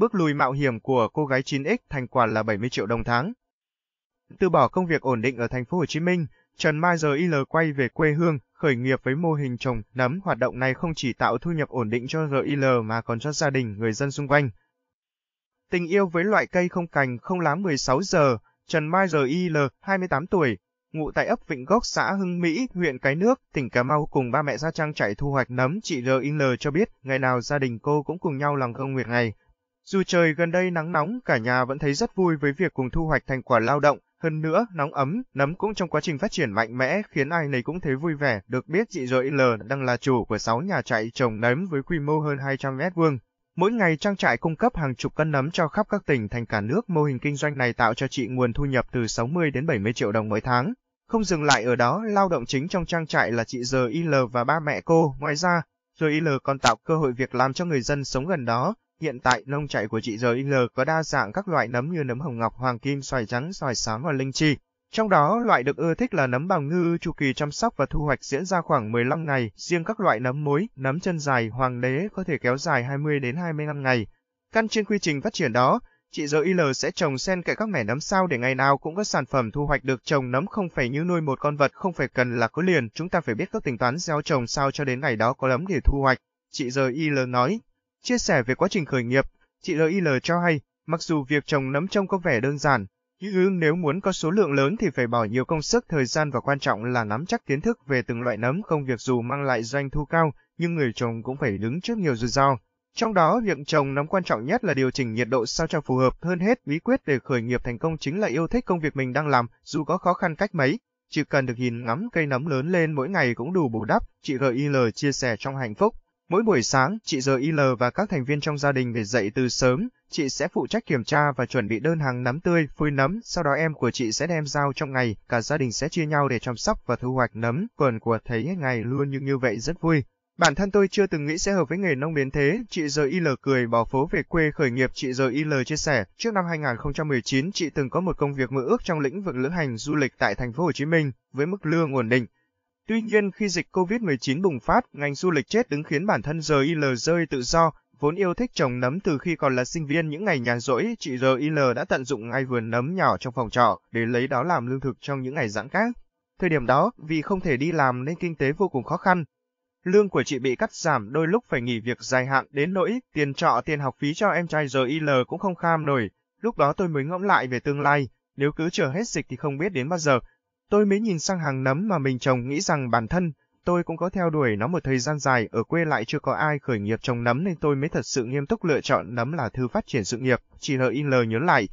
Bước lùi mạo hiểm của cô gái 9X thành quả là 70 triệu đồng tháng. Từ bỏ công việc ổn định ở thành phố Hồ Chí Minh, Trần Mai giờ IL quay về quê hương, khởi nghiệp với mô hình trồng nấm. Hoạt động này không chỉ tạo thu nhập ổn định cho RIL mà còn cho gia đình, người dân xung quanh. Tình yêu với loại cây không cành không lá 16 giờ, Trần Mai giờ IL, 28 tuổi, ngụ tại ấp Vịnh Gốc, xã Hưng Mỹ, huyện Cái Nước, tỉnh Cà Mau cùng ba mẹ ra trang trại thu hoạch nấm. Chị RIL cho biết, ngày nào gia đình cô cũng cùng nhau làm công việc này, dù trời gần đây nắng nóng, cả nhà vẫn thấy rất vui với việc cùng thu hoạch thành quả lao động. Hơn nữa, nóng ấm, nấm cũng trong quá trình phát triển mạnh mẽ khiến ai nấy cũng thấy vui vẻ. Được biết chị Dội L đang là chủ của 6 nhà trại trồng nấm với quy mô hơn 200 mét vuông. Mỗi ngày trang trại cung cấp hàng chục cân nấm cho khắp các tỉnh thành cả nước. Mô hình kinh doanh này tạo cho chị nguồn thu nhập từ 60 đến 70 triệu đồng mỗi tháng. Không dừng lại ở đó, lao động chính trong trang trại là chị Giờ l và ba mẹ cô. Ngoài ra, Giờ l còn tạo cơ hội việc làm cho người dân sống gần đó. Hiện tại nông trại của chị GIL có đa dạng các loại nấm như nấm hồng ngọc, hoàng kim, xoài trắng, xoài xám và linh chi. Trong đó, loại được ưa thích là nấm bào ngư, chu kỳ chăm sóc và thu hoạch diễn ra khoảng 15 ngày, riêng các loại nấm mối, nấm chân dài, hoàng đế có thể kéo dài 20 đến 25 ngày. Căn trên quy trình phát triển đó, chị GIL sẽ trồng sen cạnh các mẻ nấm sao để ngày nào cũng có sản phẩm thu hoạch được trồng nấm không phải như nuôi một con vật không phải cần là cứ liền, chúng ta phải biết các tính toán gieo trồng sao cho đến ngày đó có nấm để thu hoạch. Chị GIL nói. Chia sẻ về quá trình khởi nghiệp, chị LIL cho hay, mặc dù việc trồng nấm trông có vẻ đơn giản, nhưng nếu muốn có số lượng lớn thì phải bỏ nhiều công sức, thời gian và quan trọng là nắm chắc kiến thức về từng loại nấm công việc dù mang lại doanh thu cao, nhưng người trồng cũng phải đứng trước nhiều rủi ro. Trong đó, việc trồng nấm quan trọng nhất là điều chỉnh nhiệt độ sao cho phù hợp hơn hết. Bí quyết để khởi nghiệp thành công chính là yêu thích công việc mình đang làm, dù có khó khăn cách mấy. Chỉ cần được nhìn ngắm cây nấm lớn lên mỗi ngày cũng đủ bù đắp, chị GIL chia sẻ trong hạnh phúc. Mỗi buổi sáng, chị GIL và các thành viên trong gia đình để dậy từ sớm, chị sẽ phụ trách kiểm tra và chuẩn bị đơn hàng nấm tươi, phơi nấm, sau đó em của chị sẽ đem giao trong ngày, cả gia đình sẽ chia nhau để chăm sóc và thu hoạch nấm, quần của thấy ngày luôn như như vậy rất vui. Bản thân tôi chưa từng nghĩ sẽ hợp với nghề nông đến thế, chị GIL cười bỏ phố về quê khởi nghiệp chị GIL chia sẻ, trước năm 2019 chị từng có một công việc mơ ước trong lĩnh vực lữ hành du lịch tại thành phố Hồ Chí Minh với mức lương ổn định, Tuy nhiên khi dịch COVID-19 bùng phát, ngành du lịch chết đứng khiến bản thân RIL rơi tự do, vốn yêu thích trồng nấm từ khi còn là sinh viên những ngày nhàn rỗi, chị RIL đã tận dụng ngay vườn nấm nhỏ trong phòng trọ để lấy đó làm lương thực trong những ngày giãn cách. Thời điểm đó, vì không thể đi làm nên kinh tế vô cùng khó khăn. Lương của chị bị cắt giảm đôi lúc phải nghỉ việc dài hạn đến nỗi tiền trọ tiền học phí cho em trai RIL cũng không kham nổi. Lúc đó tôi mới ngẫm lại về tương lai, nếu cứ chờ hết dịch thì không biết đến bao giờ, Tôi mới nhìn sang hàng nấm mà mình trồng nghĩ rằng bản thân, tôi cũng có theo đuổi nó một thời gian dài, ở quê lại chưa có ai khởi nghiệp trồng nấm nên tôi mới thật sự nghiêm túc lựa chọn nấm là thư phát triển sự nghiệp, chị L.I.L. nhớ lại.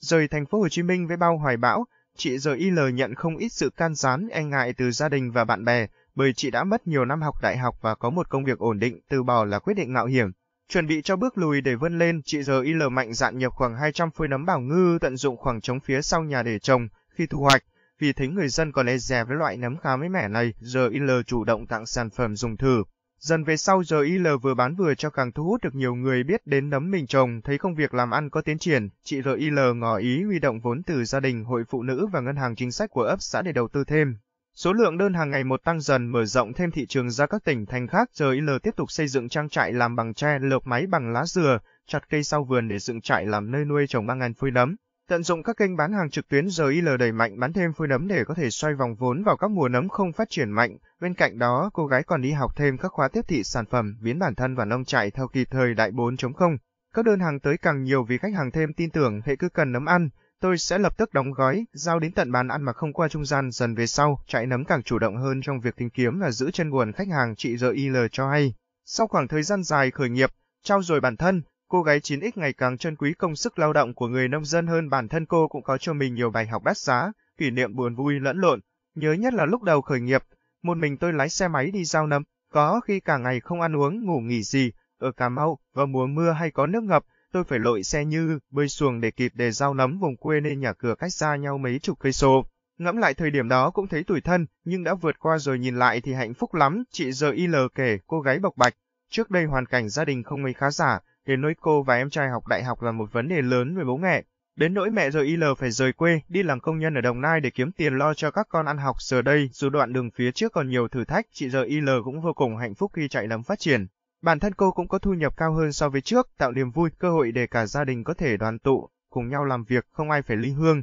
Rời thành phố Hồ Chí Minh với bao hoài bão, chị L.I.L. nhận không ít sự can gián e ngại từ gia đình và bạn bè, bởi chị đã mất nhiều năm học đại học và có một công việc ổn định, từ bỏ là quyết định ngạo hiểm. Chuẩn bị cho bước lùi để vươn lên, chị giờ il mạnh dạn nhập khoảng 200 phôi nấm bảo ngư tận dụng khoảng trống phía sau nhà để trồng. Khi thu hoạch, vì thấy người dân còn e dè với loại nấm khá mới mẻ này, GIL chủ động tặng sản phẩm dùng thử. Dần về sau GIL vừa bán vừa cho càng thu hút được nhiều người biết đến nấm mình trồng, thấy công việc làm ăn có tiến triển, chị RIL ngỏ ý huy động vốn từ gia đình, hội phụ nữ và ngân hàng chính sách của ấp xã để đầu tư thêm. Số lượng đơn hàng ngày một tăng dần mở rộng thêm thị trường ra các tỉnh thành khác, GIL tiếp tục xây dựng trang trại làm bằng tre, lợp máy bằng lá dừa, chặt cây sau vườn để dựng trại làm nơi nuôi trồng mang ngàn phơi nấm. Tận dụng các kênh bán hàng trực tuyến RIL đẩy mạnh bán thêm phôi nấm để có thể xoay vòng vốn vào các mùa nấm không phát triển mạnh. Bên cạnh đó, cô gái còn đi học thêm các khóa tiếp thị sản phẩm, biến bản thân và nông trại theo kịp thời đại 4.0. Các đơn hàng tới càng nhiều vì khách hàng thêm tin tưởng hệ cứ cần nấm ăn, tôi sẽ lập tức đóng gói, giao đến tận bàn ăn mà không qua trung gian dần về sau, chạy nấm càng chủ động hơn trong việc tìm kiếm và giữ chân nguồn khách hàng chị RIL cho hay. Sau khoảng thời gian dài khởi nghiệp, trao dồi bản thân, cô gái 9X ngày càng trân quý công sức lao động của người nông dân hơn bản thân cô cũng có cho mình nhiều bài học đắt giá, kỷ niệm buồn vui lẫn lộn, nhớ nhất là lúc đầu khởi nghiệp, một mình tôi lái xe máy đi giao nấm, có khi cả ngày không ăn uống ngủ nghỉ gì, ở Cà Mau, vào mùa mưa hay có nước ngập, tôi phải lội xe như bơi xuồng để kịp để giao nấm vùng quê nên nhà cửa cách xa nhau mấy chục cây số. Ngẫm lại thời điểm đó cũng thấy tủi thân, nhưng đã vượt qua rồi nhìn lại thì hạnh phúc lắm, chị giờ IL kể cô gái bộc bạch. Trước đây hoàn cảnh gia đình không mấy khá giả, đến nuôi cô và em trai học đại học là một vấn đề lớn với bố mẹ. Đến nỗi mẹ rồi IL phải rời quê, đi làm công nhân ở Đồng Nai để kiếm tiền lo cho các con ăn học giờ đây, dù đoạn đường phía trước còn nhiều thử thách, chị giờ IL cũng vô cùng hạnh phúc khi chạy lắm phát triển. Bản thân cô cũng có thu nhập cao hơn so với trước, tạo niềm vui, cơ hội để cả gia đình có thể đoàn tụ, cùng nhau làm việc, không ai phải ly hương,